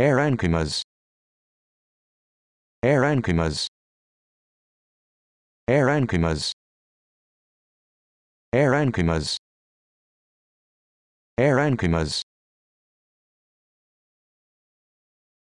Eranchimas Eranchimas Eranchimas Eranchimas Eranchimas